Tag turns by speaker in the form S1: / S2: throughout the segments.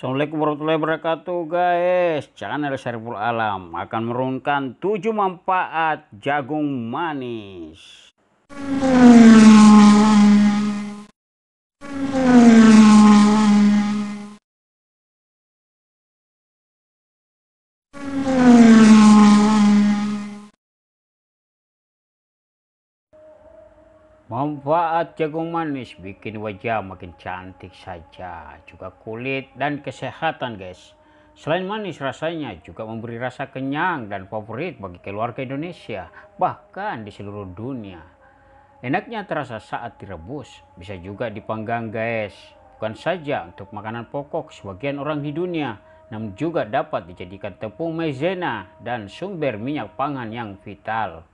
S1: Assalamualaikum warahmatullahi wabarakatuh guys Channel Syariful Alam akan merungkan 7 manfaat jagung manis Manfaat jagung manis bikin wajah makin cantik saja, juga kulit dan kesehatan guys. Selain manis rasanya juga memberi rasa kenyang dan favorit bagi keluarga Indonesia, bahkan di seluruh dunia. Enaknya terasa saat direbus, bisa juga dipanggang guys. Bukan saja untuk makanan pokok sebagian orang di dunia, namun juga dapat dijadikan tepung maizena dan sumber minyak pangan yang vital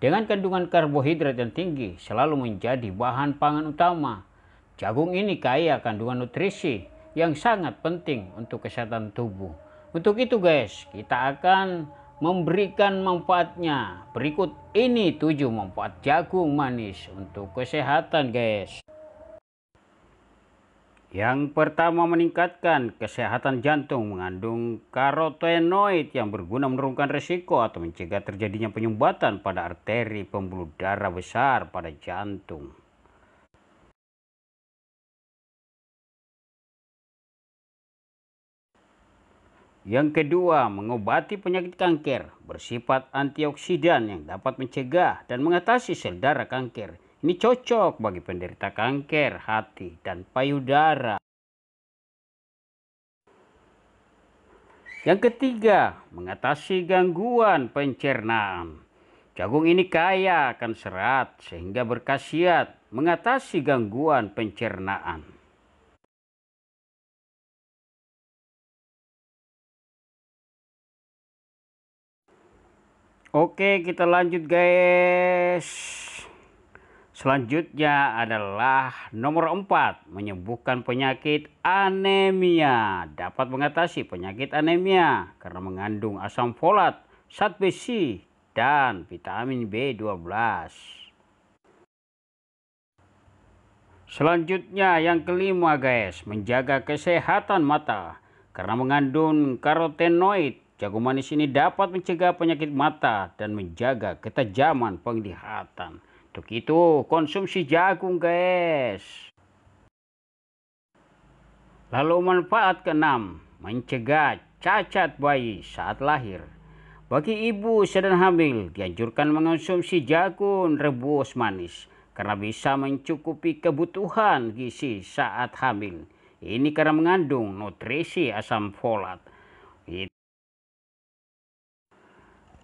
S1: dengan kandungan karbohidrat yang tinggi selalu menjadi bahan pangan utama. Jagung ini kaya kandungan nutrisi yang sangat penting untuk kesehatan tubuh. Untuk itu guys, kita akan memberikan manfaatnya. Berikut ini 7 manfaat jagung manis untuk kesehatan guys. Yang pertama meningkatkan kesehatan jantung mengandung karotenoid yang berguna menurunkan risiko atau mencegah terjadinya penyumbatan pada arteri pembuluh darah besar pada jantung. Yang kedua, mengobati penyakit kanker bersifat antioksidan yang dapat mencegah dan mengatasi sel darah kanker ini cocok bagi penderita kanker hati dan payudara. Yang ketiga, mengatasi gangguan pencernaan. Jagung ini kaya akan serat sehingga berkhasiat mengatasi gangguan pencernaan. Oke, kita lanjut guys. Selanjutnya adalah nomor 4, menyembuhkan penyakit anemia. Dapat mengatasi penyakit anemia karena mengandung asam folat, zat besi, dan vitamin B12. Selanjutnya yang kelima guys, menjaga kesehatan mata. Karena mengandung karotenoid, jagung manis ini dapat mencegah penyakit mata dan menjaga ketajaman penglihatan. Begitu itu konsumsi jagung guys. Lalu manfaat keenam, mencegah cacat bayi saat lahir. Bagi ibu sedang hamil, dianjurkan mengonsumsi jagung rebus manis karena bisa mencukupi kebutuhan gizi saat hamil. Ini karena mengandung nutrisi asam folat.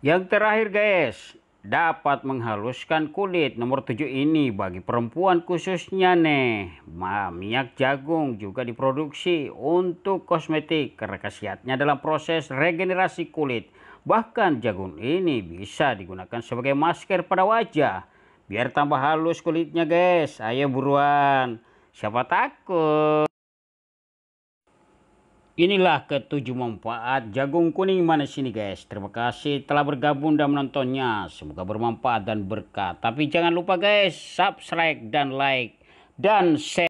S1: Yang terakhir guys, dapat menghaluskan kulit. Nomor 7 ini bagi perempuan khususnya nih. Ma, minyak jagung juga diproduksi untuk kosmetik karena khasiatnya dalam proses regenerasi kulit. Bahkan jagung ini bisa digunakan sebagai masker pada wajah. Biar tambah halus kulitnya guys. Ayo buruan. Siapa takut? Inilah ketujuh manfaat jagung kuning manis ini guys. Terima kasih telah bergabung dan menontonnya. Semoga bermanfaat dan berkah. Tapi jangan lupa guys subscribe dan like dan share.